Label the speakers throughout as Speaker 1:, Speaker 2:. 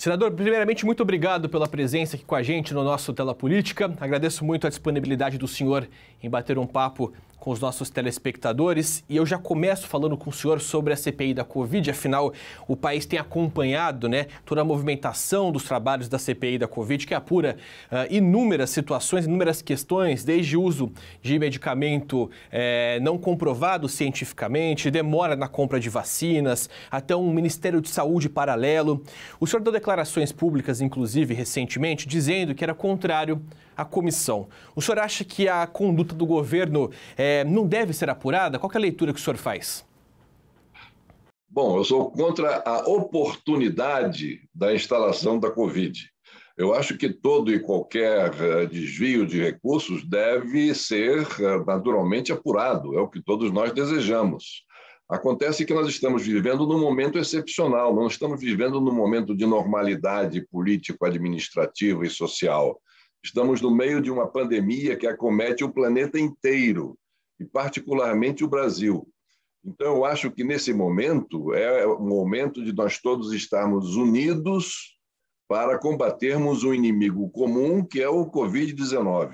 Speaker 1: Senador, primeiramente, muito obrigado pela presença aqui com a gente no nosso Tela Política. Agradeço muito a disponibilidade do senhor em bater um papo com os nossos telespectadores. E eu já começo falando com o senhor sobre a CPI da Covid, afinal, o país tem acompanhado né, toda a movimentação dos trabalhos da CPI da Covid, que apura uh, inúmeras situações, inúmeras questões, desde o uso de medicamento eh, não comprovado cientificamente, demora na compra de vacinas, até um Ministério de Saúde paralelo. O senhor deu declaração declarações públicas, inclusive recentemente, dizendo que era contrário à comissão. O senhor acha que a conduta do governo é, não deve ser apurada? Qual é a leitura que o senhor faz?
Speaker 2: Bom, eu sou contra a oportunidade da instalação da Covid. Eu acho que todo e qualquer eh, desvio de recursos deve ser eh, naturalmente apurado, é o que todos nós desejamos. Acontece que nós estamos vivendo num momento excepcional, não estamos vivendo num momento de normalidade político, administrativa e social. Estamos no meio de uma pandemia que acomete o planeta inteiro, e particularmente o Brasil. Então, eu acho que nesse momento é o momento de nós todos estarmos unidos para combatermos um inimigo comum, que é o Covid-19.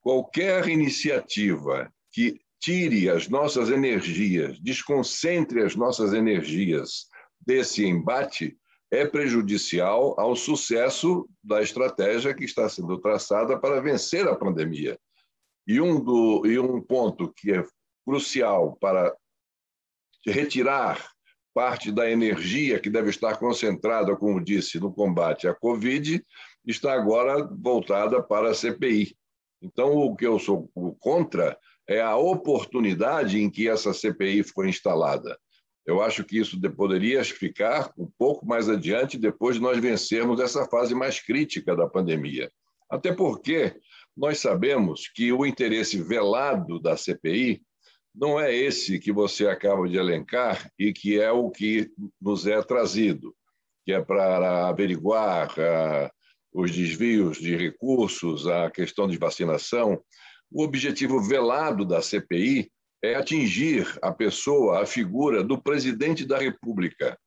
Speaker 2: Qualquer iniciativa que tire as nossas energias, desconcentre as nossas energias desse embate, é prejudicial ao sucesso da estratégia que está sendo traçada para vencer a pandemia. E um, do, e um ponto que é crucial para retirar parte da energia que deve estar concentrada, como disse, no combate à Covid, está agora voltada para a CPI. Então, o que eu sou contra é a oportunidade em que essa CPI foi instalada. Eu acho que isso poderia ficar um pouco mais adiante depois de nós vencermos essa fase mais crítica da pandemia. Até porque nós sabemos que o interesse velado da CPI não é esse que você acaba de elencar e que é o que nos é trazido, que é para averiguar ah, os desvios de recursos, a questão de vacinação, o objetivo velado da CPI é atingir a pessoa, a figura do presidente da República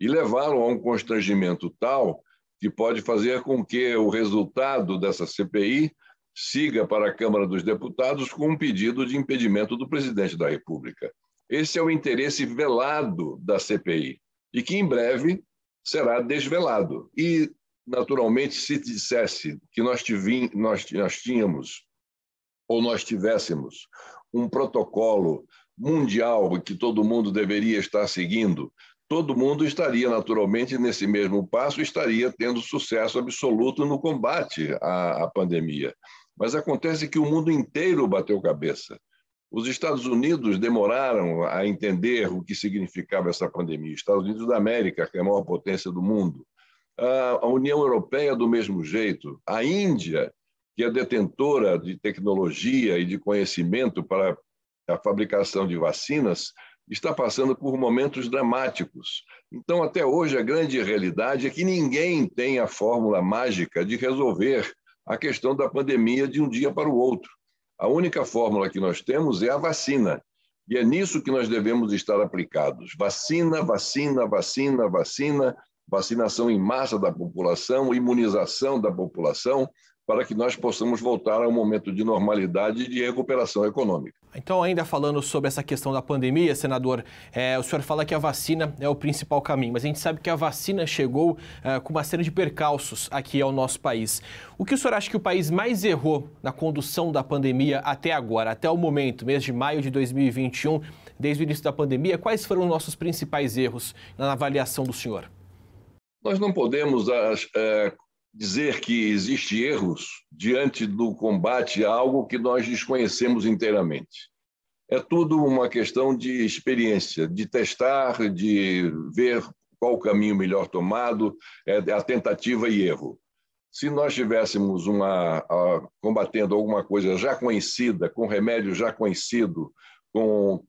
Speaker 2: e levá-lo a um constrangimento tal que pode fazer com que o resultado dessa CPI siga para a Câmara dos Deputados com um pedido de impedimento do presidente da República. Esse é o interesse velado da CPI e que em breve será desvelado. E, naturalmente, se dissesse que nós, nós, nós tínhamos ou nós tivéssemos um protocolo mundial que todo mundo deveria estar seguindo, todo mundo estaria naturalmente nesse mesmo passo, estaria tendo sucesso absoluto no combate à, à pandemia. Mas acontece que o mundo inteiro bateu cabeça. Os Estados Unidos demoraram a entender o que significava essa pandemia. Estados Unidos da América, que é a maior potência do mundo. Ah, a União Europeia, do mesmo jeito. A Índia, que é detentora de tecnologia e de conhecimento para a fabricação de vacinas, está passando por momentos dramáticos. Então, até hoje, a grande realidade é que ninguém tem a fórmula mágica de resolver a questão da pandemia de um dia para o outro. A única fórmula que nós temos é a vacina. E é nisso que nós devemos estar aplicados. Vacina, vacina, vacina, vacina, vacinação em massa da população, imunização da população, para que nós possamos voltar a um momento de normalidade e de recuperação econômica.
Speaker 1: Então, ainda falando sobre essa questão da pandemia, senador, é, o senhor fala que a vacina é o principal caminho, mas a gente sabe que a vacina chegou é, com uma série de percalços aqui ao nosso país. O que o senhor acha que o país mais errou na condução da pandemia até agora, até o momento, mês de maio de 2021, desde o início da pandemia? Quais foram os nossos principais erros na avaliação do senhor?
Speaker 2: Nós não podemos é, dizer que existe erros diante do combate a algo que nós desconhecemos inteiramente. É tudo uma questão de experiência, de testar, de ver qual o caminho melhor tomado, é, é a tentativa e erro. Se nós tivéssemos uma a, combatendo alguma coisa já conhecida, com remédio já conhecido, com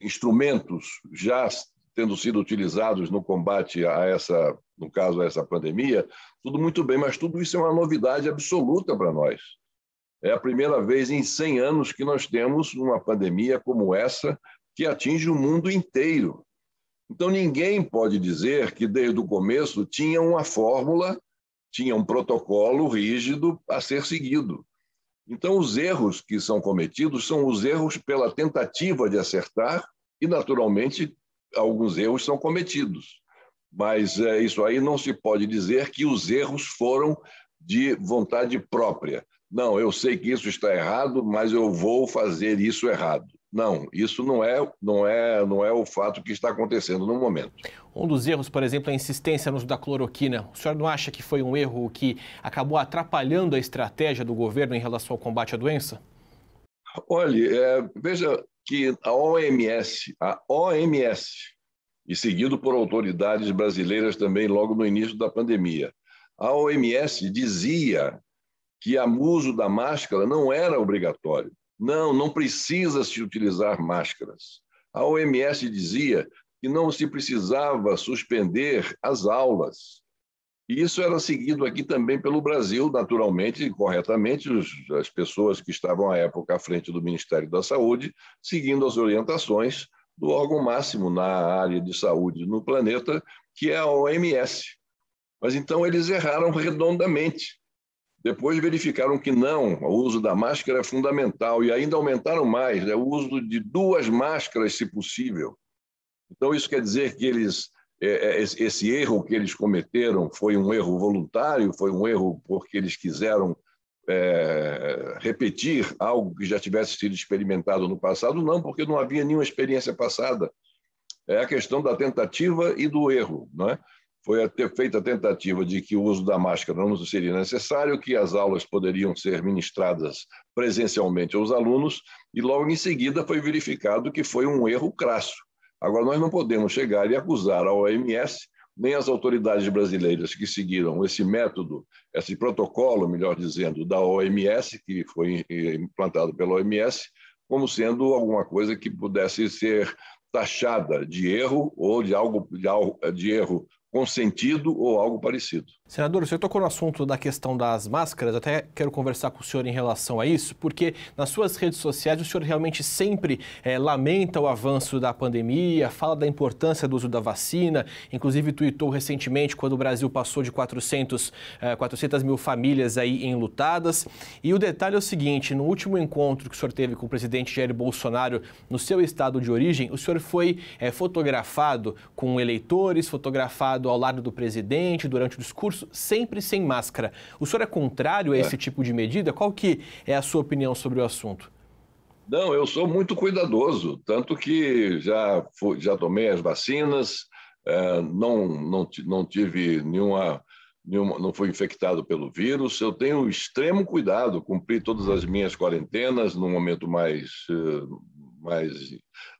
Speaker 2: instrumentos já tendo sido utilizados no combate a essa, no caso, a essa pandemia, tudo muito bem, mas tudo isso é uma novidade absoluta para nós. É a primeira vez em 100 anos que nós temos uma pandemia como essa que atinge o mundo inteiro. Então, ninguém pode dizer que desde o começo tinha uma fórmula, tinha um protocolo rígido a ser seguido. Então, os erros que são cometidos são os erros pela tentativa de acertar e, naturalmente, alguns erros são cometidos, mas é, isso aí não se pode dizer que os erros foram de vontade própria. Não, eu sei que isso está errado, mas eu vou fazer isso errado. Não, isso não é, não é, não é o fato que está acontecendo no momento. Um dos
Speaker 1: erros, por exemplo, é a insistência no uso da cloroquina. O senhor não acha que foi um erro que acabou atrapalhando a estratégia do governo em relação ao combate à doença?
Speaker 2: Olha, é, veja, que a OMS, a OMS, e seguido por autoridades brasileiras também logo no início da pandemia, a OMS dizia que o uso da máscara não era obrigatório. Não, não precisa se utilizar máscaras. A OMS dizia que não se precisava suspender as aulas. E isso era seguido aqui também pelo Brasil, naturalmente, corretamente, os, as pessoas que estavam à época à frente do Ministério da Saúde, seguindo as orientações do órgão máximo na área de saúde no planeta, que é a OMS. Mas então eles erraram redondamente. Depois verificaram que não, o uso da máscara é fundamental e ainda aumentaram mais, né, o uso de duas máscaras, se possível. Então, isso quer dizer que eles é, é, esse erro que eles cometeram foi um erro voluntário, foi um erro porque eles quiseram é, repetir algo que já tivesse sido experimentado no passado, não, porque não havia nenhuma experiência passada. É a questão da tentativa e do erro. Né? Foi ter feita a tentativa de que o uso da máscara não seria necessário, que as aulas poderiam ser ministradas presencialmente aos alunos, e logo em seguida foi verificado que foi um erro crasso Agora, nós não podemos chegar e acusar a OMS nem as autoridades brasileiras que seguiram esse método, esse protocolo, melhor dizendo, da OMS, que foi implantado pela OMS, como sendo alguma coisa que pudesse ser taxada de erro ou de algo de, de erro consentido ou algo parecido.
Speaker 1: Senador, o senhor tocou no assunto da questão das máscaras, até quero conversar com o senhor em relação a isso, porque nas suas redes sociais o senhor realmente sempre é, lamenta o avanço da pandemia, fala da importância do uso da vacina, inclusive tuitou recentemente quando o Brasil passou de 400, é, 400 mil famílias aí enlutadas. E o detalhe é o seguinte, no último encontro que o senhor teve com o presidente Jair Bolsonaro no seu estado de origem, o senhor foi é, fotografado com eleitores, fotografado ao lado do presidente durante o discurso, discurso sempre sem máscara. O senhor é contrário a é. esse tipo de medida? Qual que é a sua opinião sobre o assunto?
Speaker 2: Não, eu sou muito cuidadoso, tanto que já, fui, já tomei as vacinas, é, não, não, não tive nenhuma, nenhuma, não fui infectado pelo vírus. Eu tenho extremo cuidado, cumpri todas as minhas quarentenas no momento mais, é, mais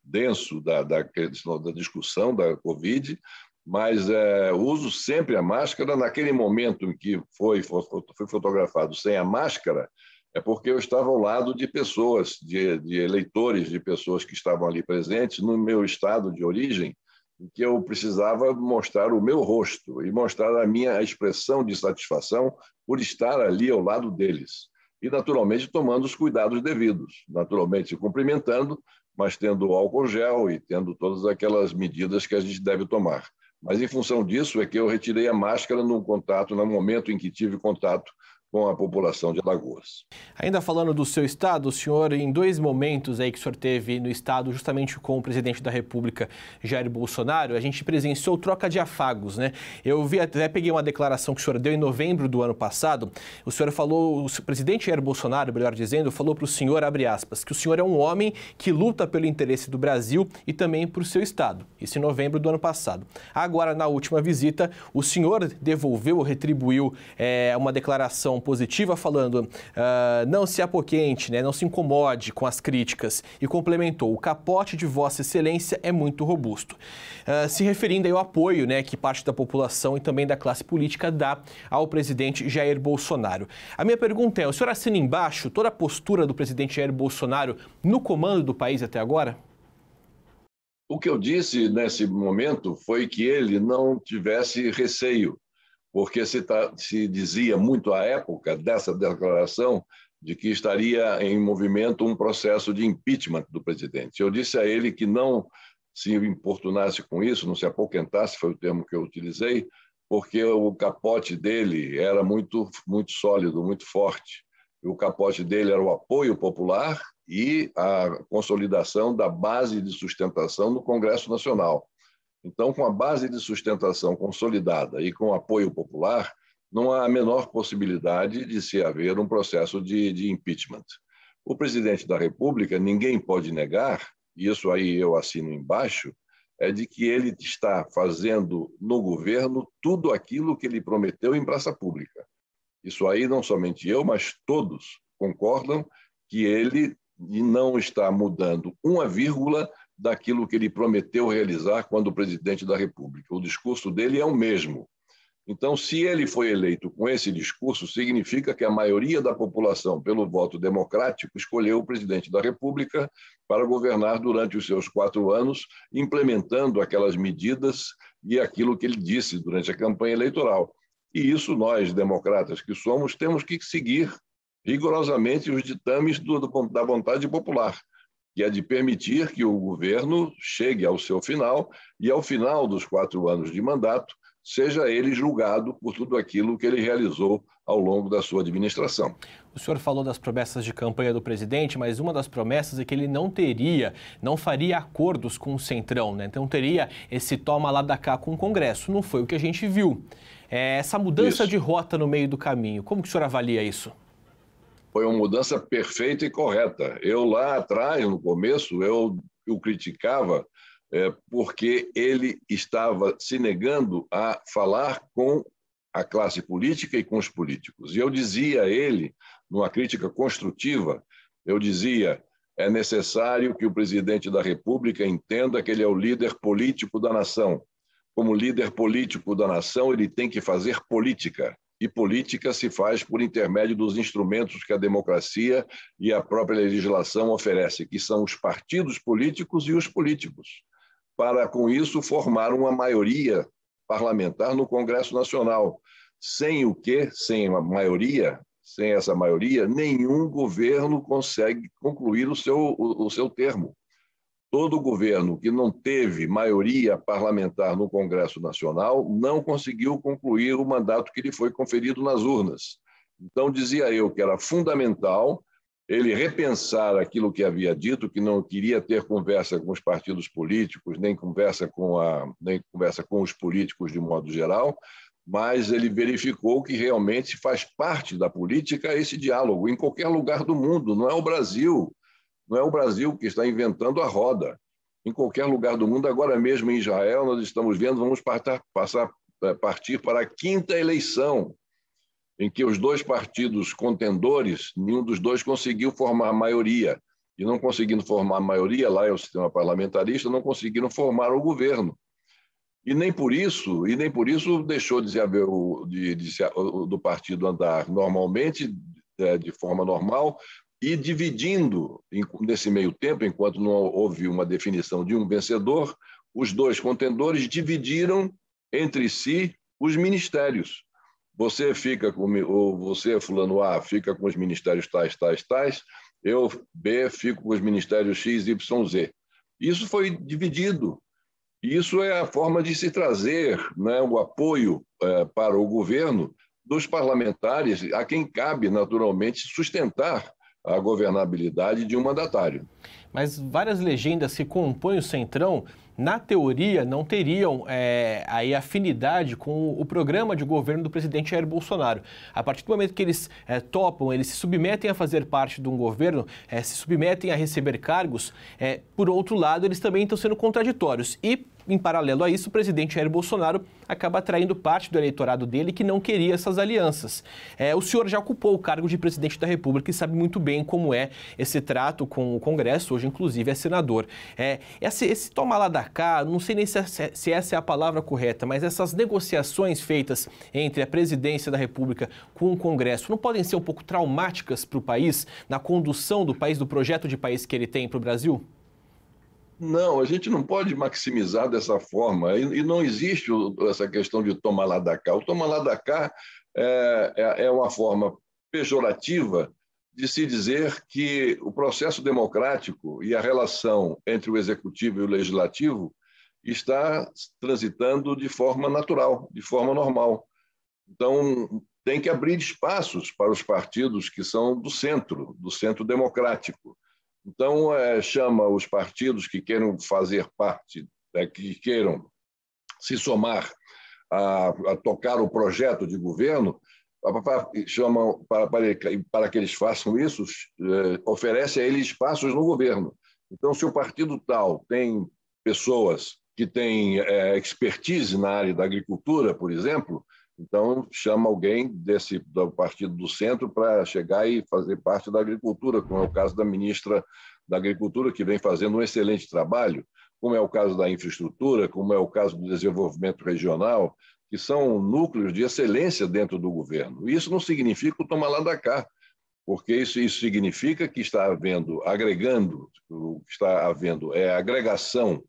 Speaker 2: denso da, da, da discussão da Covid mas é, uso sempre a máscara. Naquele momento em que foi, foi, fotografado sem a máscara, é porque eu estava ao lado de pessoas, de, de, eleitores, de pessoas que estavam ali presentes no meu estado de origem, em que eu precisava mostrar o meu rosto e mostrar a minha expressão de satisfação por estar ali ao lado deles. E, naturalmente, tomando os cuidados devidos, naturalmente cumprimentando, mas tendo álcool gel e tendo todas aquelas medidas que a gente deve tomar. Mas, em função disso, é que eu retirei a máscara no contato, no momento em que tive contato com a população de Alagoas.
Speaker 1: Ainda falando do seu estado, o senhor, em dois momentos aí que o senhor teve no estado, justamente com o presidente da República, Jair Bolsonaro, a gente presenciou troca de afagos, né? Eu vi até peguei uma declaração que o senhor deu em novembro do ano passado. O senhor falou, o presidente Jair Bolsonaro, melhor dizendo, falou para o senhor, abre aspas, que o senhor é um homem que luta pelo interesse do Brasil e também para o seu estado. Isso em novembro do ano passado. Agora, na última visita, o senhor devolveu, retribuiu é, uma declaração positiva falando uh, não se apoquente, né, não se incomode com as críticas e complementou o capote de Vossa Excelência é muito robusto, uh, se referindo ao apoio né, que parte da população e também da classe política dá ao presidente Jair Bolsonaro. A minha pergunta é, o senhor assina embaixo toda a postura do presidente Jair Bolsonaro no comando do país até agora?
Speaker 2: O que eu disse nesse momento foi que ele não tivesse receio porque se, tá, se dizia muito à época dessa declaração de que estaria em movimento um processo de impeachment do presidente. Eu disse a ele que não se importunasse com isso, não se apoquentasse, foi o termo que eu utilizei, porque o capote dele era muito, muito sólido, muito forte. O capote dele era o apoio popular e a consolidação da base de sustentação no Congresso Nacional. Então, com a base de sustentação consolidada e com apoio popular, não há a menor possibilidade de se haver um processo de, de impeachment. O presidente da República, ninguém pode negar, e isso aí eu assino embaixo, é de que ele está fazendo no governo tudo aquilo que ele prometeu em praça pública. Isso aí não somente eu, mas todos concordam que ele não está mudando uma vírgula daquilo que ele prometeu realizar quando presidente da República. O discurso dele é o mesmo. Então, se ele foi eleito com esse discurso, significa que a maioria da população, pelo voto democrático, escolheu o presidente da República para governar durante os seus quatro anos, implementando aquelas medidas e aquilo que ele disse durante a campanha eleitoral. E isso nós, democratas que somos, temos que seguir rigorosamente os ditames do, da vontade popular que é de permitir que o governo chegue ao seu final e, ao final dos quatro anos de mandato, seja ele julgado por tudo aquilo que ele realizou ao longo da sua administração.
Speaker 1: O senhor falou das promessas de campanha do presidente, mas uma das promessas é que ele não teria, não faria acordos com o Centrão, né? Então teria esse toma lá da cá com o Congresso. Não foi o que a gente viu. É, essa mudança isso. de rota no meio do caminho, como que o senhor avalia isso?
Speaker 2: foi uma mudança perfeita e correta. Eu lá atrás, no começo, eu o criticava é, porque ele estava se negando a falar com a classe política e com os políticos. E eu dizia a ele, numa crítica construtiva, eu dizia: é necessário que o presidente da República entenda que ele é o líder político da nação. Como líder político da nação, ele tem que fazer política e política se faz por intermédio dos instrumentos que a democracia e a própria legislação oferece, que são os partidos políticos e os políticos, para com isso formar uma maioria parlamentar no Congresso Nacional, sem o que, sem a maioria, sem essa maioria, nenhum governo consegue concluir o seu, o, o seu termo. Todo governo que não teve maioria parlamentar no Congresso Nacional não conseguiu concluir o mandato que lhe foi conferido nas urnas. Então, dizia eu que era fundamental ele repensar aquilo que havia dito, que não queria ter conversa com os partidos políticos, nem conversa com, a, nem conversa com os políticos de modo geral, mas ele verificou que realmente faz parte da política esse diálogo, em qualquer lugar do mundo, não é o Brasil. Não é o Brasil que está inventando a roda. Em qualquer lugar do mundo, agora mesmo em Israel, nós estamos vendo, vamos partar, passar, eh, partir para a quinta eleição, em que os dois partidos contendores, nenhum dos dois conseguiu formar maioria. E não conseguindo formar maioria, lá é o sistema parlamentarista, não conseguiram formar o governo e nem por isso e nem por isso deixou de se haver o, de, de do partido andar normalmente eh, de forma normal e dividindo nesse meio tempo, enquanto não houve uma definição de um vencedor, os dois contendores dividiram entre si os ministérios. Você fica com ou você fulano A fica com os ministérios tais, tais, tais. Eu B fico com os ministérios X, Y, Z. Isso foi dividido. Isso é a forma de se trazer né, o apoio é, para o governo dos parlamentares, a quem cabe, naturalmente, sustentar a governabilidade de um mandatário.
Speaker 1: Mas várias legendas que compõem o Centrão, na teoria, não teriam é, aí afinidade com o programa de governo do presidente Jair Bolsonaro. A partir do momento que eles é, topam, eles se submetem a fazer parte de um governo, é, se submetem a receber cargos, é, por outro lado, eles também estão sendo contraditórios. E em paralelo a isso, o presidente Jair Bolsonaro acaba atraindo parte do eleitorado dele que não queria essas alianças. É, o senhor já ocupou o cargo de presidente da República e sabe muito bem como é esse trato com o Congresso, hoje, inclusive, é senador. É, esse, esse toma lá da cá, não sei nem se, é, é, se essa é a palavra correta, mas essas negociações feitas entre a presidência da República com o Congresso não podem ser um pouco traumáticas para o país, na condução do país, do projeto de país que ele tem para o Brasil?
Speaker 2: Não, a gente não pode maximizar dessa forma. E, e não existe o, essa questão de tomar lá da cá. O tomar lá da cá é, é, é uma forma pejorativa de se dizer que o processo democrático e a relação entre o executivo e o legislativo está transitando de forma natural, de forma normal. Então, tem que abrir espaços para os partidos que são do centro, do centro democrático. Então, é, chama os partidos que queiram fazer parte, é, que queiram se somar a, a, tocar o projeto de governo, para, para, para, para que eles façam isso, eh, oferece a eles espaços no governo. Então, se o partido tal tem pessoas que têm é, expertise na área da agricultura, por exemplo, então, chama alguém desse do Partido do Centro para chegar e fazer parte da agricultura, como é o caso da ministra da Agricultura, que vem fazendo um excelente trabalho, como é o caso da infraestrutura, como é o caso do desenvolvimento regional, que são núcleos de excelência dentro do governo. Isso não significa o tomar lá da cá, porque isso, isso significa que está havendo, agregando, o que está havendo é agregação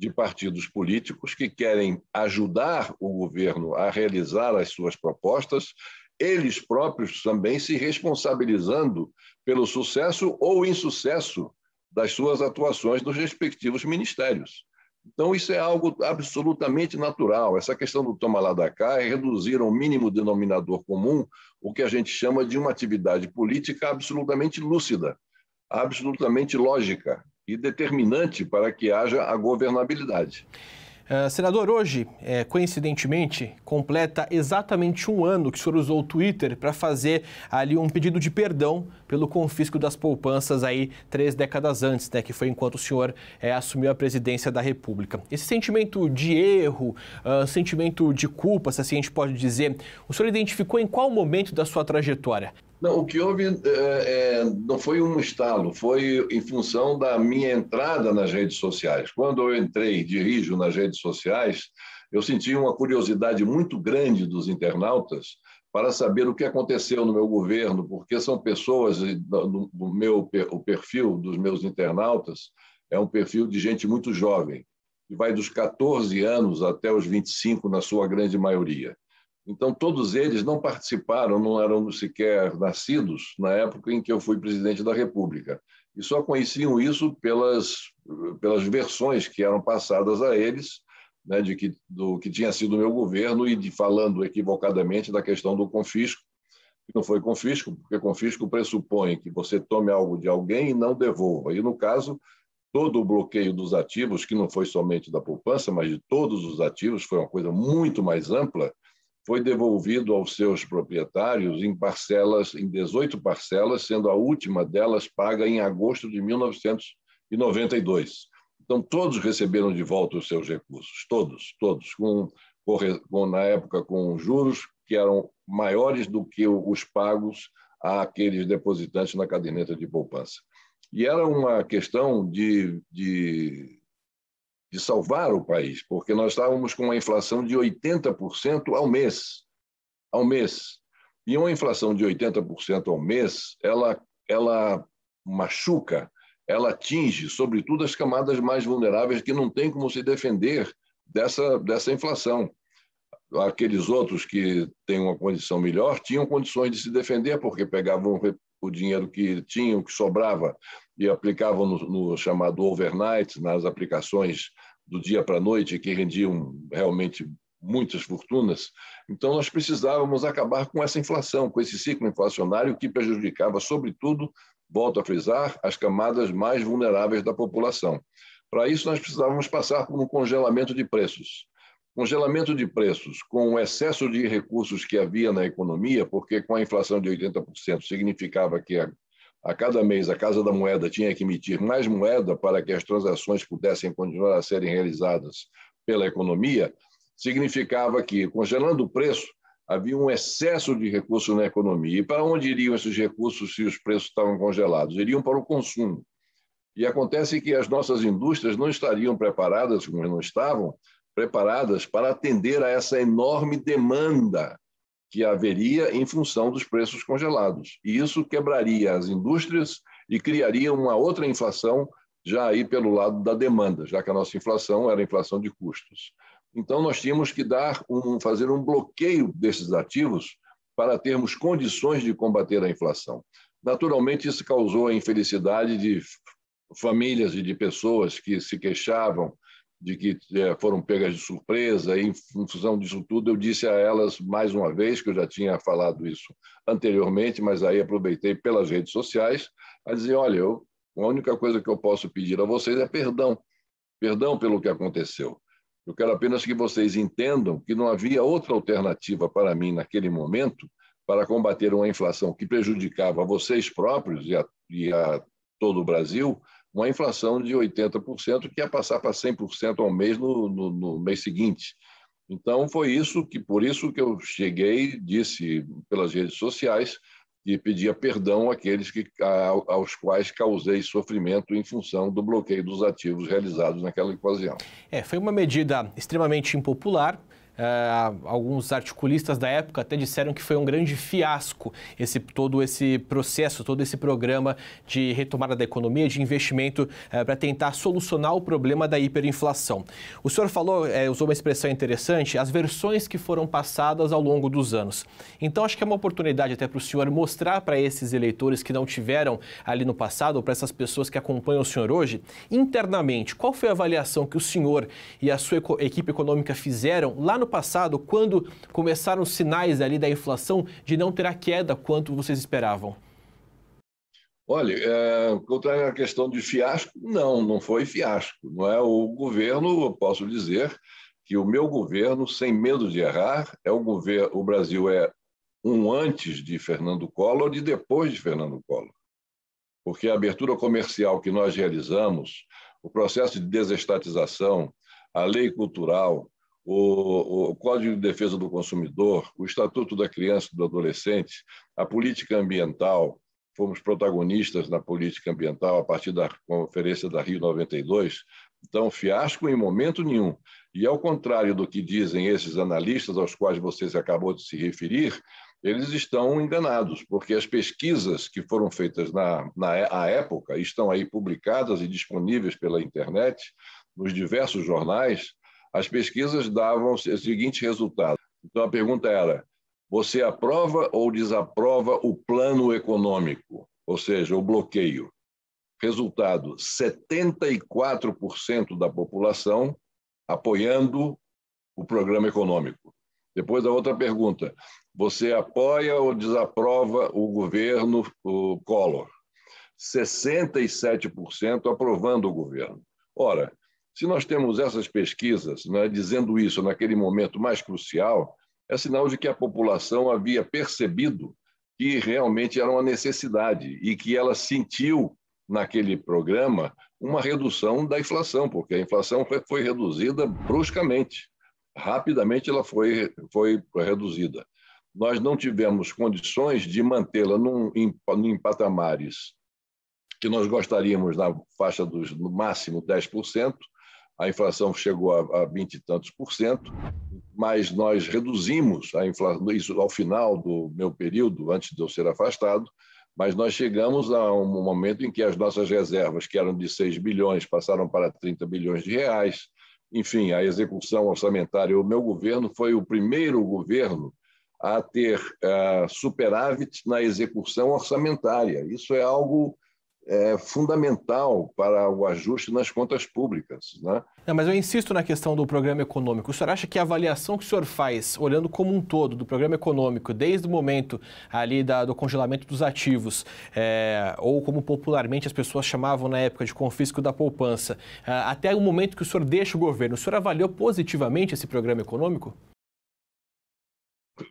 Speaker 2: de partidos políticos que querem ajudar o governo a realizar as suas propostas, eles próprios também se responsabilizando pelo sucesso ou insucesso das suas atuações nos respectivos ministérios. Então, isso é algo absolutamente natural. Essa questão do toma lá da cá é reduzir ao mínimo denominador comum o que a gente chama de uma atividade política absolutamente lúcida, absolutamente lógica, e determinante para que haja a governabilidade.
Speaker 1: Ah, senador, hoje, é, coincidentemente, completa exatamente um ano que o senhor usou o Twitter para fazer ali um pedido de perdão pelo confisco das poupanças aí três décadas antes, né, que foi enquanto o senhor é, assumiu a presidência da República. Esse sentimento de erro, uh, sentimento de culpa, se assim a gente pode dizer, o senhor identificou em qual momento da sua trajetória?
Speaker 2: Não, o que houve é, é, não foi um estalo, foi em função da minha entrada nas redes sociais. Quando eu entrei, dirijo nas redes sociais, eu senti uma curiosidade muito grande dos internautas para saber o que aconteceu no meu governo, porque são pessoas do meu o perfil dos meus internautas é um perfil de gente muito jovem, que vai dos 14 anos até os 25 na sua grande maioria. Então, todos eles não participaram, não eram sequer nascidos na época em que eu fui presidente da República. E só conheciam isso pelas, pelas versões que eram passadas a eles, né, de que, do que tinha sido o meu governo e de falando equivocadamente da questão do confisco, que não foi confisco, porque confisco pressupõe que você tome algo de alguém e não devolva. E, no caso, todo o bloqueio dos ativos, que não foi somente da poupança, mas de todos os ativos, foi uma coisa muito mais ampla, foi devolvido aos seus proprietários em parcelas, em 18 parcelas, sendo a última delas paga em agosto de 1992. Então, todos receberam de volta os seus recursos, todos, todos, com, com na época com juros que eram maiores do que os pagos àqueles depositantes na caderneta de poupança. E era uma questão de, de de salvar o país, porque nós estávamos com uma inflação de 80% ao mês, ao mês. E uma inflação de 80% ao mês, ela ela machuca, ela atinge, sobretudo as camadas mais vulneráveis que não têm como se defender dessa dessa inflação. Aqueles outros que têm uma condição melhor tinham condições de se defender porque pegavam o dinheiro que tinham, que sobrava e aplicavam no, no chamado overnight, nas aplicações do dia para a noite, que rendiam realmente muitas fortunas. Então, nós precisávamos acabar com essa inflação, com esse ciclo inflacionário que prejudicava, sobretudo, volto a frisar, as camadas mais vulneráveis da população. Para isso, nós precisávamos passar por um congelamento de preços. Congelamento de preços com o excesso de recursos que havia na economia, porque com a inflação de 80% significava que a a cada mês, a Casa da Moeda tinha que emitir mais moeda para que as transações pudessem continuar a serem realizadas pela economia, significava que, congelando o preço, havia um excesso de recursos na economia. E para onde iriam esses recursos se os preços estavam congelados? Iriam para o consumo. E acontece que as nossas indústrias não estariam preparadas, como não estavam, preparadas para atender a essa enorme demanda que haveria em função dos preços congelados. E isso quebraria as indústrias e criaria uma outra inflação já aí pelo lado da demanda, já que a nossa inflação era inflação de custos. Então nós tínhamos que dar um, fazer um bloqueio desses ativos para termos condições de combater a inflação. Naturalmente isso causou a infelicidade de famílias e de pessoas que se queixavam de que é, foram pegas de surpresa, e em função disso tudo, eu disse a elas mais uma vez, que eu já tinha falado isso anteriormente, mas aí aproveitei pelas redes sociais, a dizer: olha, eu, a única coisa que eu posso pedir a vocês é perdão, perdão pelo que aconteceu. Eu quero apenas que vocês entendam que não havia outra alternativa para mim naquele momento para combater uma inflação que prejudicava vocês próprios e a, e a todo o Brasil, uma inflação de 80%, que ia passar para 100% ao mês no, no, no, mês seguinte. Então, foi isso que, por isso que eu cheguei, disse pelas redes sociais, e pedia perdão àqueles que, aos quais causei sofrimento em função do bloqueio dos ativos realizados naquela ocasião.
Speaker 1: É, foi uma medida extremamente impopular, eh, alguns articulistas da época até disseram que foi um grande fiasco esse todo esse processo, todo esse programa de retomada da economia, de investimento eh, para tentar solucionar o problema da hiperinflação. O senhor falou, eh, usou uma expressão interessante, as versões que foram passadas ao longo dos anos. Então acho que é uma oportunidade até para o senhor mostrar para esses eleitores que não tiveram ali no passado ou para essas pessoas que acompanham o senhor hoje, internamente, qual foi a avaliação que o senhor e a sua equipe econômica fizeram lá no passado, quando começaram os sinais ali da inflação de não ter a queda quanto vocês esperavam?
Speaker 2: Olha, é, a questão de fiasco, não, não foi fiasco. Não é o governo, eu posso dizer que o meu governo, sem medo de errar, é o governo. O Brasil é um antes de Fernando Collor e depois de Fernando Collor, porque a abertura comercial que nós realizamos, o processo de desestatização, a lei cultural, o, o, Código de Defesa do Consumidor, o Estatuto da Criança e do Adolescente, a política ambiental, fomos protagonistas na política ambiental a partir da conferência da Rio 92, então fiasco em momento nenhum. E ao contrário do que dizem esses analistas aos quais vocês acabou de se referir, eles estão enganados, porque as pesquisas que foram feitas na, na é, época estão aí publicadas e disponíveis pela internet, nos diversos jornais, as pesquisas davam o seguinte resultado. Então a pergunta era: você aprova ou desaprova o plano econômico, ou seja, o bloqueio? Resultado: 74% da população apoiando o programa econômico. Depois a outra pergunta: você apoia ou desaprova o governo o Collor? 67% aprovando o governo. Ora, se nós temos essas pesquisas né, dizendo isso naquele momento mais crucial, é sinal de que a população havia percebido que realmente era uma necessidade e que ela sentiu naquele programa uma redução da inflação, porque a inflação foi, foi reduzida bruscamente, rapidamente ela foi, foi reduzida. Nós não tivemos condições de mantê-la em, em patamares que nós gostaríamos na faixa dos, no máximo 10%, a inflação chegou a, 20 e tantos por cento, mas nós reduzimos a inflação, isso ao final do meu período, antes de eu ser afastado, mas nós chegamos a um momento em que as nossas reservas, que eram de 6 bilhões, passaram para 30 bilhões de reais. Enfim, a execução orçamentária, o meu governo foi o primeiro governo a ter uh, superávit na execução orçamentária. Isso é algo é, fundamental para o ajuste nas contas públicas. Né?
Speaker 1: É, mas eu insisto na questão do programa econômico. O senhor acha que a avaliação que o senhor faz, olhando como um todo do programa econômico, desde o momento ali da, do congelamento dos ativos, é, ou como popularmente as pessoas chamavam na época de confisco da poupança, até o momento que o senhor deixa o governo, o senhor avaliou positivamente esse programa econômico?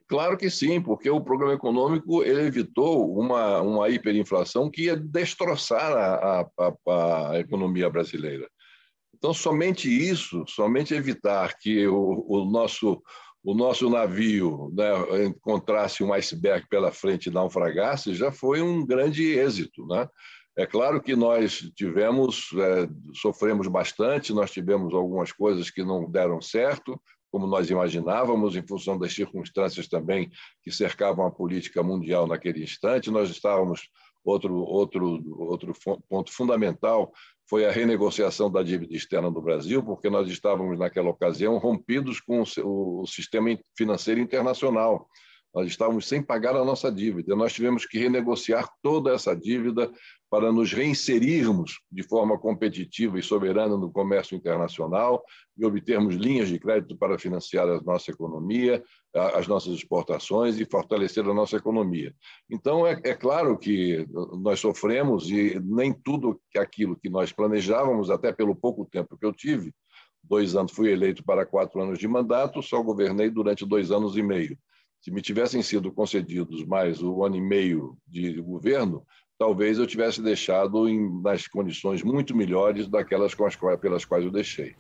Speaker 2: Claro que sim, porque o programa econômico ele evitou uma, uma hiperinflação que ia destroçar a, a, a, a economia brasileira. Então, somente isso, somente evitar que o, o nosso, o nosso navio né, encontrasse um iceberg pela frente e naufragasse, já foi um grande êxito. Né? É claro que nós tivemos, é, sofremos bastante, nós tivemos algumas coisas que não deram certo, como nós imaginávamos, em função das circunstâncias também que cercavam a política mundial naquele instante. Nós estávamos outro outro outro ponto fundamental foi a renegociação da dívida externa do Brasil, porque nós estávamos naquela ocasião rompidos com o, o sistema financeiro internacional nós estávamos sem pagar a nossa dívida. Nós tivemos que renegociar toda essa dívida para nos reinserirmos de forma competitiva e soberana no comércio internacional e obtermos linhas de crédito para financiar a nossa economia, as nossas exportações e fortalecer a nossa economia. Então, é, é claro que nós sofremos e nem tudo aquilo que nós planejávamos, até pelo pouco tempo que eu tive, dois anos fui eleito para quatro anos de mandato, só governei durante dois anos e meio. Se me tivessem sido concedidos mais um ano e meio de governo, talvez eu tivesse deixado em, nas condições muito melhores daquelas pelas quais eu deixei.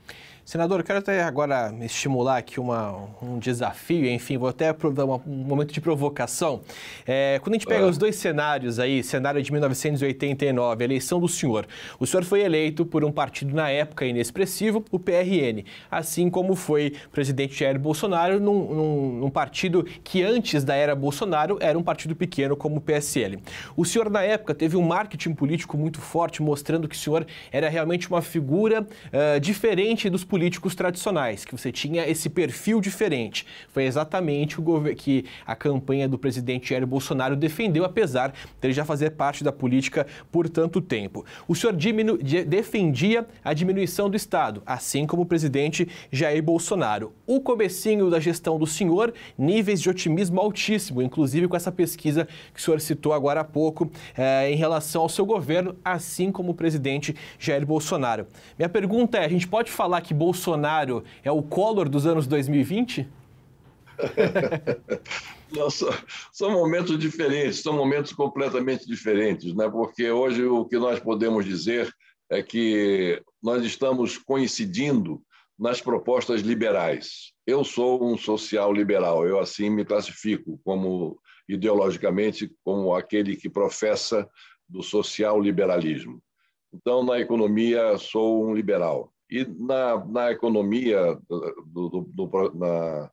Speaker 1: Senador, quero até agora estimular aqui uma, um desafio, enfim, vou até dar um momento de provocação. É, quando a gente pega ah. os dois cenários aí, cenário de 1989, eleição do senhor. O senhor foi eleito por um partido na época inexpressivo, o PRN, assim como foi presidente Jair Bolsonaro num, num, num partido que antes da era Bolsonaro era um partido pequeno como o PSL. O senhor, na época, teve um marketing político muito forte, mostrando que o senhor era realmente uma figura uh, diferente dos políticos políticos tradicionais, que você tinha esse perfil diferente. Foi exatamente o que a campanha do presidente Jair Bolsonaro defendeu, apesar de ele já fazer parte da política por tanto tempo. O senhor defendia a diminuição do Estado, assim como o presidente Jair Bolsonaro. O comecinho da gestão do senhor, níveis de otimismo altíssimo, inclusive com essa pesquisa que o senhor citou agora há pouco eh, em relação ao seu governo, assim como o presidente Jair Bolsonaro. Minha pergunta é, a gente pode falar que Bolsonaro Bolsonaro é o Collor dos anos 2020?
Speaker 2: Não, são, são, momentos diferentes, são momentos completamente diferentes, né? porque hoje o que nós podemos dizer é que nós estamos coincidindo nas propostas liberais. Eu sou um social liberal, eu assim me classifico como ideologicamente como aquele que professa do social liberalismo. Então, na economia, sou um liberal. E na, na economia, do, do, do na,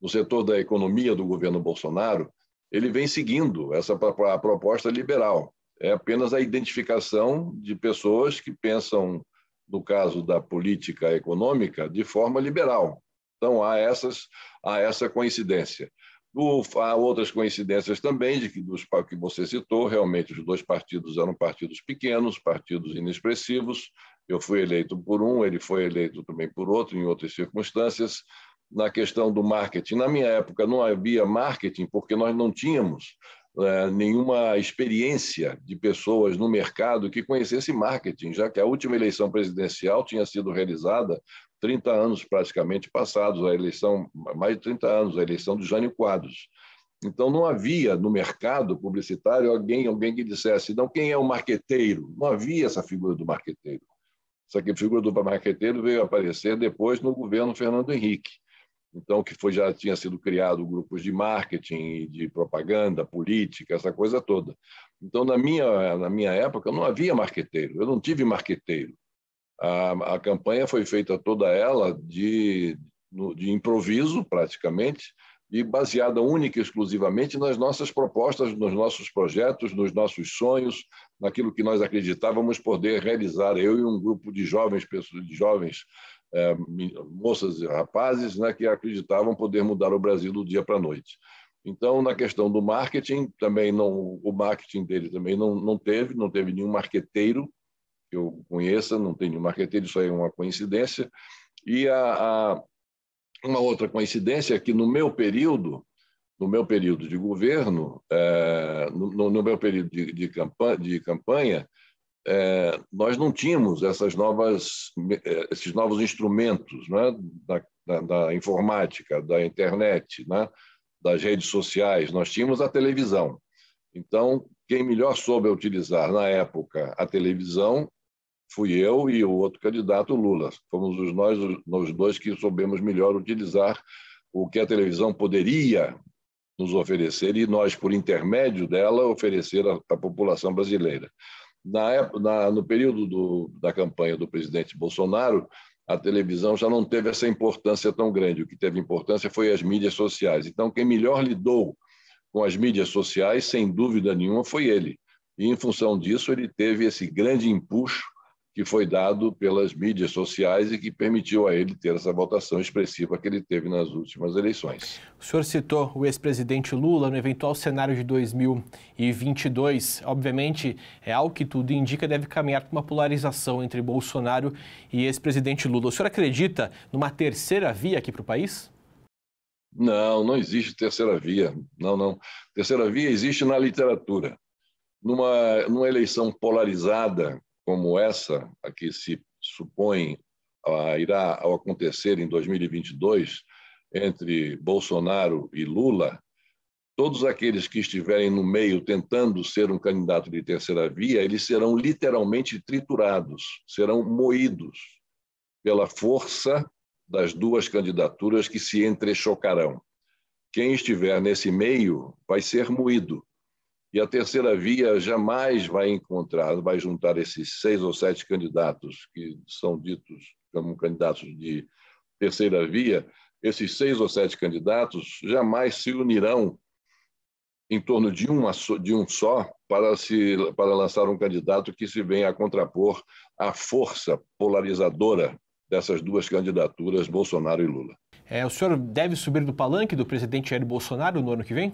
Speaker 2: no setor da economia do governo Bolsonaro, ele vem seguindo essa a proposta liberal. É apenas a identificação de pessoas que pensam, no caso da política econômica, de forma liberal. Então, há, essas, há essa coincidência. O, há outras coincidências também, de que, dos, que você citou, realmente os dois partidos eram partidos pequenos, partidos inexpressivos, eu fui eleito por um, ele foi eleito também por outro, em outras circunstâncias. Na questão do marketing, na minha época não havia marketing porque nós não tínhamos é, nenhuma experiência de pessoas no mercado que conhecesse marketing, já que a última eleição presidencial tinha sido realizada 30 anos praticamente passados, a eleição, mais de 30 anos, a eleição do Jânio Quadros. Então, não havia no mercado publicitário alguém, alguém que dissesse, não, quem é o marqueteiro? Não havia essa figura do marqueteiro. Só que a figura do marqueteiro veio aparecer depois no governo Fernando Henrique. Então, que foi, já tinha sido criado grupos de marketing, de propaganda, política, essa coisa toda. Então, na minha, na minha época, não havia marqueteiro, eu não tive marqueteiro. A, a campanha foi feita toda ela de, de improviso, praticamente, e baseada única e exclusivamente nas nossas propostas, nos nossos projetos, nos nossos sonhos, naquilo que nós acreditávamos poder realizar, eu e um grupo de jovens pessoas, de jovens é, moças e rapazes, né, que acreditavam poder mudar o Brasil do dia para a noite. Então, na questão do marketing, também não, o marketing dele também não, não teve, não teve nenhum marqueteiro que eu conheça, não tem nenhum marqueteiro, isso aí é uma coincidência. E a, a uma outra coincidência é que no meu período, no meu período de governo, é, no, no, meu período de, de campanha, de campanha é, nós não tínhamos essas novas, é, esses novos instrumentos né, da, da, da, informática, da internet, né, das redes sociais. Nós tínhamos a televisão. Então, quem melhor soube utilizar na época a televisão fui eu e o outro candidato, Lula. Fomos os nós, nós dois que soubemos melhor utilizar o que a televisão poderia nos oferecer e nós, por intermédio dela, oferecer à população brasileira. Na, época, na no período do, da campanha do presidente Bolsonaro, a televisão já não teve essa importância tão grande. O que teve importância foi as mídias sociais. Então, quem melhor lidou com as mídias sociais, sem dúvida nenhuma, foi ele. E, em função disso, ele teve esse grande empuxo que foi dado pelas mídias sociais e que permitiu a ele ter essa votação expressiva que ele teve nas últimas eleições. O senhor
Speaker 1: citou o ex-presidente Lula no eventual cenário de 2022. Obviamente, é algo que tudo indica deve caminhar para uma polarização entre Bolsonaro e ex-presidente Lula. O senhor acredita numa terceira via aqui para o país?
Speaker 2: Não, não existe terceira via. Não, não. Terceira via existe na literatura. Numa, numa eleição polarizada, como essa, a que se supõe ah, irá ao acontecer em 2022 entre Bolsonaro e Lula, todos aqueles que estiverem no meio tentando ser um candidato de terceira via, eles serão literalmente triturados, serão moídos pela força das duas candidaturas que se entrechocarão. Quem estiver nesse meio vai ser moído. E a terceira via jamais vai encontrar, vai juntar esses seis ou sete candidatos que são ditos como candidatos de terceira via, esses seis ou sete candidatos jamais se unirão em torno de, uma, de um só para, se, para lançar um candidato que se venha a contrapor à força polarizadora dessas duas candidaturas, Bolsonaro e Lula.
Speaker 1: É, o senhor deve subir do palanque do presidente Jair Bolsonaro no ano que vem?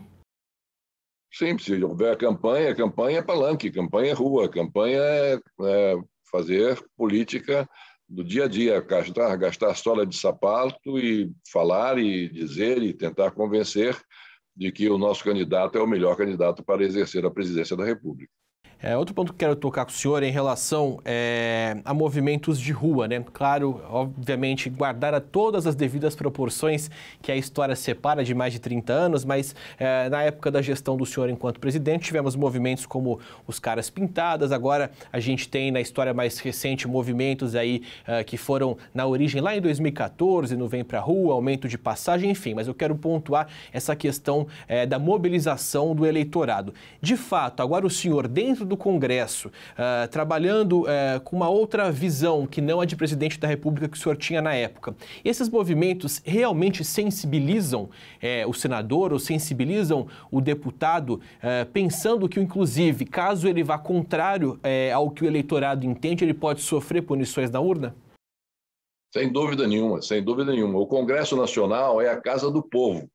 Speaker 2: Sim, se houver campanha, campanha é palanque, campanha é rua, campanha é, é fazer política do dia a dia, gastar, gastar sola de sapato e falar e dizer e tentar convencer de que o nosso candidato é o melhor candidato para exercer a presidência da República.
Speaker 1: É, outro ponto que quero tocar com o senhor é em relação é, a movimentos de rua, né? Claro, obviamente, guardar a todas as devidas proporções que a história separa de mais de 30 anos, mas é, na época da gestão do senhor enquanto presidente, tivemos movimentos como os Caras Pintadas, agora a gente tem na história mais recente movimentos aí é, que foram na origem lá em 2014, no Vem Pra Rua, aumento de passagem, enfim, mas eu quero pontuar essa questão é, da mobilização do eleitorado. De fato, agora o senhor, dentro do do Congresso, uh, trabalhando uh, com uma outra visão que não a de presidente da República que o senhor tinha na época. Esses movimentos realmente sensibilizam uh, o senador ou sensibilizam o deputado, eh, pensando que, inclusive, caso ele vá contrário ao que o eleitorado entende, ele pode sofrer punições na urna?
Speaker 2: Sem dúvida nenhuma, sem dúvida nenhuma. O Congresso Nacional é a casa do povo.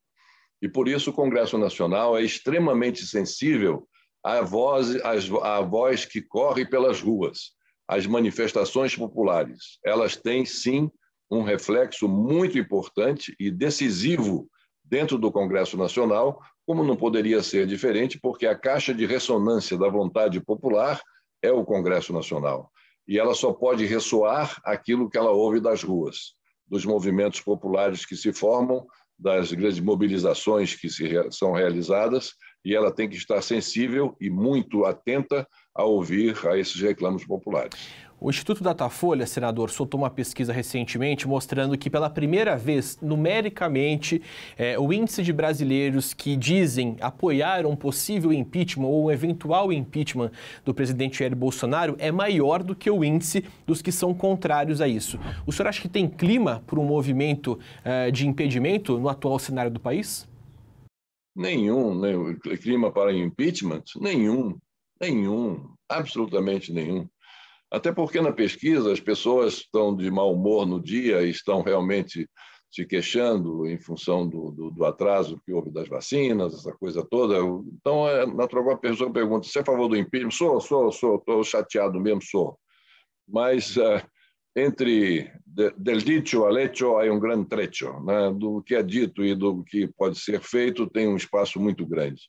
Speaker 2: E por isso o Congresso Nacional é extremamente sensível a voz, as, a voz que corre pelas ruas, as manifestações populares. Elas têm, sim, um reflexo muito importante e decisivo dentro do Congresso Nacional, como não poderia ser diferente, porque a caixa de ressonância da vontade popular é o Congresso Nacional. E ela só pode ressoar aquilo que ela ouve das ruas, dos movimentos populares que se formam, das grandes mobilizações que se, são realizadas e ela tem que estar sensível e muito atenta a ouvir a esses reclamos populares.
Speaker 1: O Instituto Datafolha, senador, soltou uma pesquisa recentemente mostrando que, pela primeira vez, numericamente, é, o índice de brasileiros que dizem apoiar um possível impeachment ou um eventual impeachment do presidente Jair Bolsonaro é maior do que o índice dos que são contrários a isso. O senhor acha que tem clima para um movimento é, de impedimento no atual cenário do país?
Speaker 2: Nenhum, nenhum. Né? Clima para impeachment? Nenhum. Nenhum. Absolutamente nenhum. Até porque na pesquisa as pessoas estão de mau humor no dia e estão realmente se queixando em função do, do, do atraso que houve das vacinas, essa coisa toda. Então, é natural a pessoa pergunta: você é a favor do impeachment? Sou, sou, sou, estou chateado mesmo, sou. Mas. Uh, entre del dicho al hecho há um grande trecho, né? do que é dito e do que pode ser feito tem um espaço muito grande.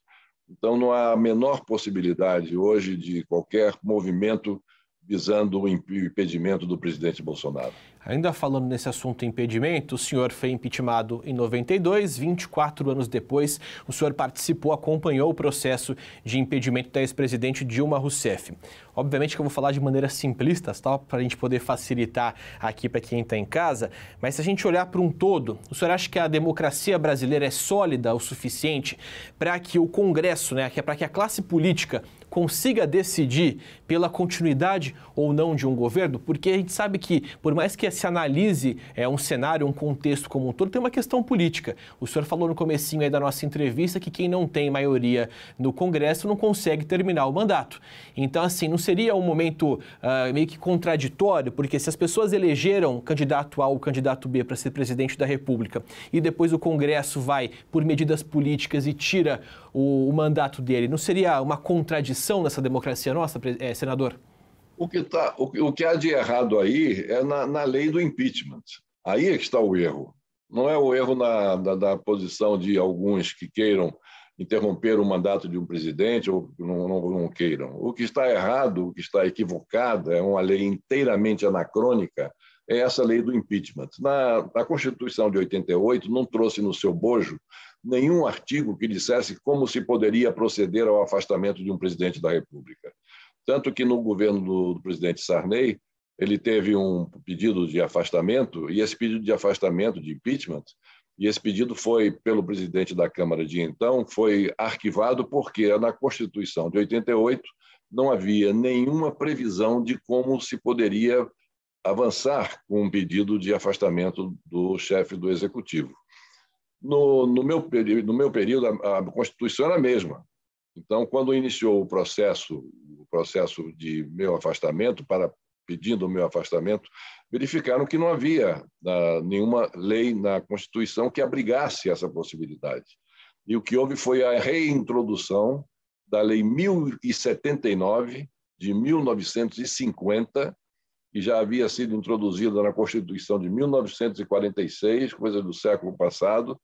Speaker 2: Então não há a menor possibilidade hoje de qualquer movimento visando o impedimento do presidente Bolsonaro. Ainda
Speaker 1: falando nesse assunto impedimento, o senhor foi impeachmentado em 92, 24 anos depois, o senhor participou, acompanhou o processo de impedimento da ex-presidente Dilma Rousseff. Obviamente que eu vou falar de maneira simplista, tá? para a gente poder facilitar aqui para quem está em casa, mas se a gente olhar para um todo, o senhor acha que a democracia brasileira é sólida o suficiente para que o Congresso, né, é para que a classe política consiga decidir pela continuidade ou não de um governo? Porque a gente sabe que, por mais que se analise é, um cenário, um contexto como um todo, tem uma questão política. O senhor falou no comecinho aí da nossa entrevista que quem não tem maioria no Congresso não consegue terminar o mandato. Então, assim, não seria um momento uh, meio que contraditório, porque se as pessoas elegeram candidato A ou candidato B para ser presidente da República e depois o Congresso vai, por medidas políticas, e tira o, o mandato dele, não seria uma contradição nessa democracia nossa, é, senador?
Speaker 2: O que, tá, o, o, que há de errado aí é na, na lei do impeachment. Aí é que está o erro. Não é o erro na, da, da posição de alguns que queiram interromper o mandato de um presidente ou não, não, não, queiram. O que está errado, o que está equivocado, é uma lei inteiramente anacrônica, é essa lei do impeachment. Na, na Constituição de 88, não trouxe no seu bojo nenhum artigo que dissesse como se poderia proceder ao afastamento de um presidente da República. Tanto que no governo do, do presidente Sarney, ele teve um pedido de afastamento, e esse pedido de afastamento, de impeachment, e esse pedido foi, pelo presidente da Câmara de então, foi arquivado porque na Constituição de 88 não havia nenhuma previsão de como se poderia avançar com um pedido de afastamento do chefe do executivo. No, no, meu, no meu período, a, Constituição era a mesma. Então, quando iniciou o processo, o processo de meu afastamento, para pedindo o meu afastamento, verificaram que não havia ah, nenhuma lei na Constituição que abrigasse essa possibilidade. E o que houve foi a reintrodução da Lei 1079, de 1950, que já havia sido introduzida na Constituição de 1946, coisa do século passado,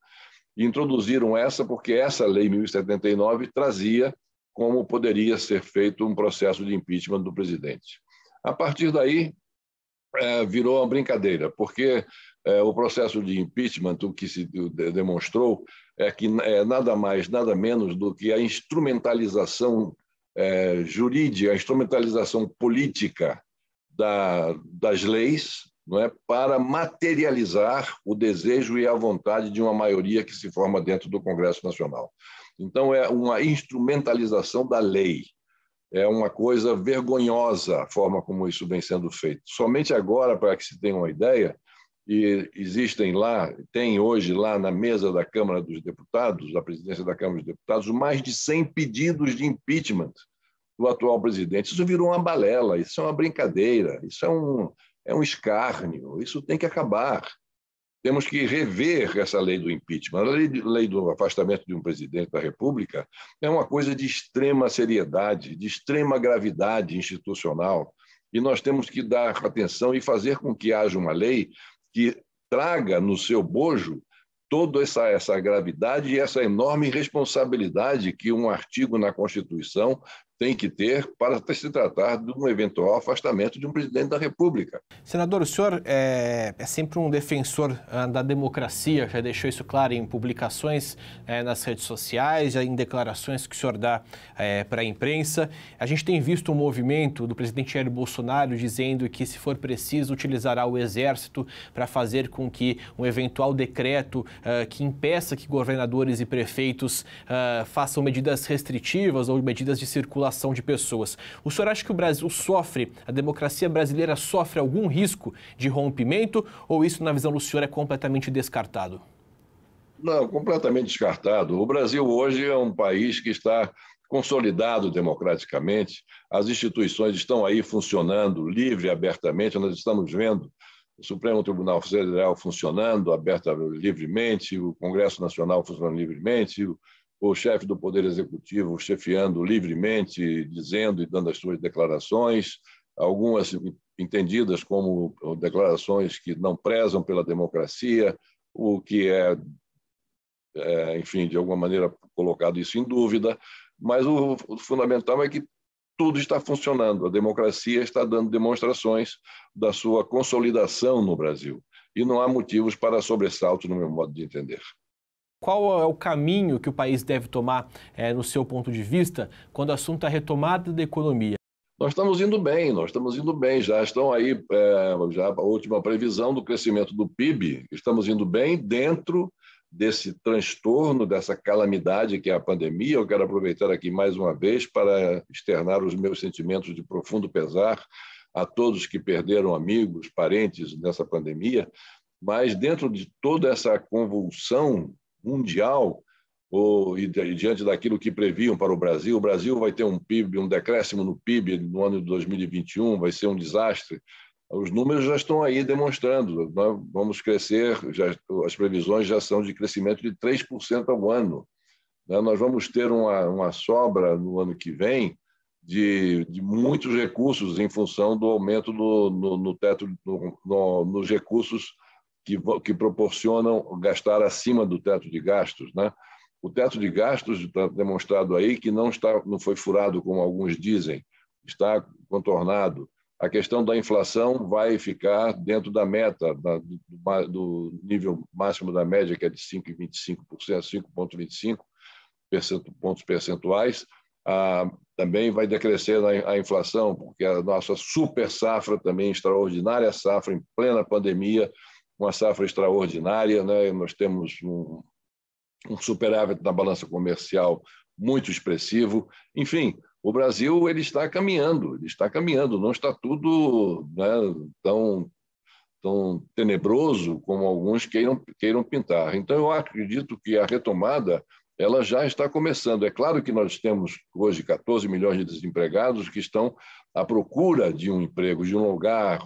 Speaker 2: e introduziram essa porque essa lei 1079 trazia como poderia ser feito um processo de impeachment do presidente. A partir daí, é, virou uma brincadeira, porque é, o processo de impeachment, o que se demonstrou, é que é nada mais, nada menos do que a instrumentalização é, jurídica, a instrumentalização política da, das leis não é, para materializar o desejo e a vontade de uma maioria que se forma dentro do Congresso Nacional. Então, é uma instrumentalização da lei. É uma coisa vergonhosa a forma como isso vem sendo feito. Somente agora, para que se tenha uma ideia, e existem lá, tem hoje lá na mesa da Câmara dos Deputados, da presidência da Câmara dos Deputados, mais de 100 pedidos de impeachment do atual presidente. Isso virou uma balela, isso é uma brincadeira, isso é um, é um escárnio, isso tem que acabar. Temos que rever essa lei do impeachment. A lei, lei do afastamento de um presidente da República é uma coisa de extrema seriedade, de extrema gravidade institucional, e nós temos que dar atenção e fazer com que haja uma lei que traga no seu bojo toda essa, essa gravidade e essa enorme responsabilidade que um artigo na Constituição tem que ter para se tratar de um eventual afastamento de um presidente da República.
Speaker 1: Senador, o senhor é, é sempre um defensor ah, da democracia, já deixou isso claro em publicações eh, nas redes sociais, em declarações que o senhor dá eh, para a imprensa. A gente tem visto um movimento do presidente Jair Bolsonaro dizendo que, se for preciso, utilizará o exército para fazer com que um eventual decreto ah, que impeça que governadores e prefeitos ah, façam medidas restritivas ou medidas de circulação circulação de pessoas. O senhor acha que o Brasil sofre, a democracia brasileira sofre algum risco de rompimento ou isso, na visão do senhor, é completamente descartado?
Speaker 2: Não, completamente descartado. O Brasil hoje é um país que está consolidado democraticamente, as instituições estão aí funcionando livre, abertamente, nós estamos vendo o Supremo Tribunal Federal funcionando aberta livremente, o Congresso Nacional funcionando livremente, o chefe do Poder Executivo chefiando livremente, dizendo e dando as suas declarações, algumas entendidas como declarações que não prezam pela democracia, o que é, é enfim, de alguma maneira colocado isso em dúvida, mas o, o fundamental é que tudo está funcionando, a democracia está dando demonstrações da sua consolidação no Brasil, e não há motivos para sobressalto, no meu modo de entender
Speaker 1: qual é o caminho que o país deve tomar, é, no seu ponto de vista, quando o assunto é a retomada da economia?
Speaker 2: Nós estamos indo bem, nós estamos indo bem. Já estão aí é, já a última previsão do crescimento do PIB. Estamos indo bem dentro desse transtorno, dessa calamidade que é a pandemia. Eu quero aproveitar aqui mais uma vez para externar os meus sentimentos de profundo pesar a todos que perderam amigos, parentes nessa pandemia. Mas dentro de toda essa convulsão mundial ou, e, e, diante daquilo que previam para o Brasil, o Brasil vai ter um PIB, um decréscimo no PIB no ano de 2021, vai ser um desastre. Os números já estão aí demonstrando. Nós né? vamos crescer, já, as previsões já são de crescimento de 3% ao ano. Né? Nós vamos ter uma, uma sobra no ano que vem de, de, muitos recursos em função do aumento do, no, no teto, no, no, nos recursos que, que proporcionam gastar acima do teto de gastos, né? O teto de gastos está demonstrado aí que não está, não foi furado como alguns dizem, está contornado. A questão da inflação vai ficar dentro da meta da, do, do, nível máximo da média que é de 5,25%, 5,25 pontos percentuais. Ah, também vai decrescer a, a inflação porque a nossa super safra também extraordinária safra em plena pandemia uma safra extraordinária, né? nós temos um, um superávit na balança comercial muito expressivo. Enfim, o Brasil ele está caminhando, ele está caminhando, não está tudo né, tão, tão tenebroso como alguns queiram, queiram pintar. Então, eu acredito que a retomada ela já está começando. É claro que nós temos hoje 14 milhões de desempregados que estão à procura de um emprego, de um lugar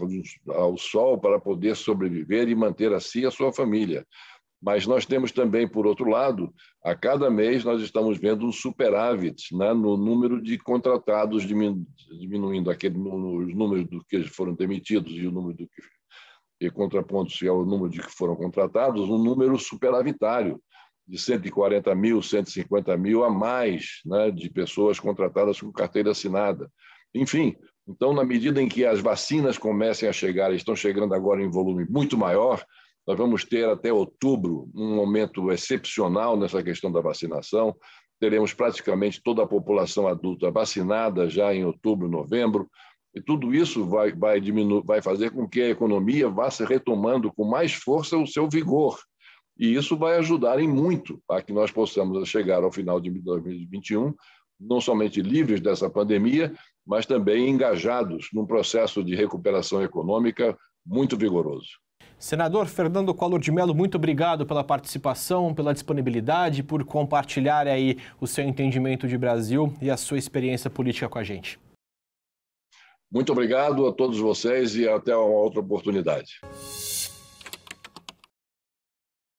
Speaker 2: ao sol para poder sobreviver e manter a si e a sua família. Mas nós temos também, por outro lado, a cada mês nós estamos vendo um superávit né, no número de contratados, diminuindo aquele, os números do que foram demitidos e o número do que. E contrapondo-se ao número de que foram contratados, um número superavitário de 140 mil, 150 mil a mais né, de pessoas contratadas com carteira assinada. Enfim, então, na medida em que as vacinas comecem a chegar, estão chegando agora em volume muito maior, nós vamos ter até outubro um momento excepcional nessa questão da vacinação. Teremos praticamente toda a população adulta vacinada já em outubro, novembro, e tudo isso vai, vai, vai fazer com que a economia vá se retomando com mais força o seu vigor. E isso vai ajudar em muito a que nós possamos chegar ao final de 2021, não somente livres dessa pandemia, mas também engajados num processo de recuperação econômica muito vigoroso.
Speaker 1: Senador Fernando Collor de Mello, muito obrigado pela participação, pela disponibilidade, por compartilhar aí o seu entendimento de Brasil e a sua experiência política com a gente.
Speaker 2: Muito obrigado a todos vocês e até uma outra oportunidade.